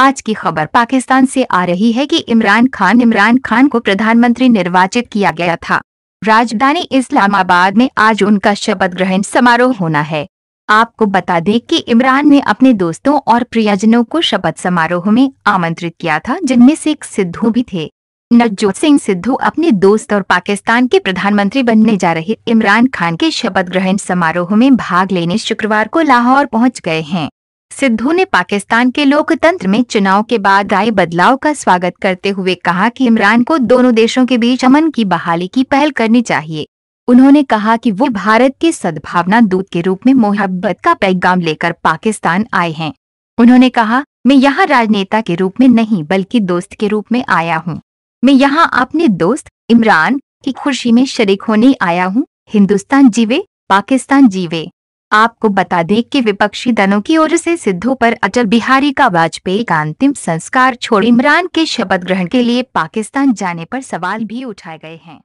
आज की खबर पाकिस्तान से आ रही है कि इमरान खान इमरान खान को प्रधानमंत्री निर्वाचित किया गया था राजधानी इस्लामाबाद में आज उनका शपथ ग्रहण समारोह होना है आपको बता दें कि इमरान ने अपने दोस्तों और प्रियजनों को शपथ समारोह में आमंत्रित किया था जिनमें से एक सिद्धू भी थे नवजोत सिंह सिद्धू अपने दोस्त और पाकिस्तान के प्रधानमंत्री बनने जा रहे इमरान खान के शपथ ग्रहण समारोह में भाग लेने शुक्रवार को लाहौर पहुंच गए हैं सिद्धू ने पाकिस्तान के लोकतंत्र में चुनाव के बाद आए बदलाव का स्वागत करते हुए कहा कि इमरान को दोनों देशों के बीच अमन की बहाली की पहल करनी चाहिए उन्होंने कहा कि वो भारत के सद्भावना दूत के रूप में मोहब्बत का पैगाम लेकर पाकिस्तान आए हैं उन्होंने कहा मैं यहाँ राजनेता के रूप में नहीं बल्कि दोस्त के रूप में आया हूँ मैं यहाँ अपने दोस्त इमरान की खुशी में शरीक होने आया हूँ हिंदुस्तान जीवे पाकिस्तान जीवे आपको बता दें कि विपक्षी दलों की ओर से सिद्धू पर अटल बिहारी का वाजपेयी का अंतिम संस्कार छोड़ इमरान के शपथ ग्रहण के लिए पाकिस्तान जाने पर सवाल भी उठाए गए हैं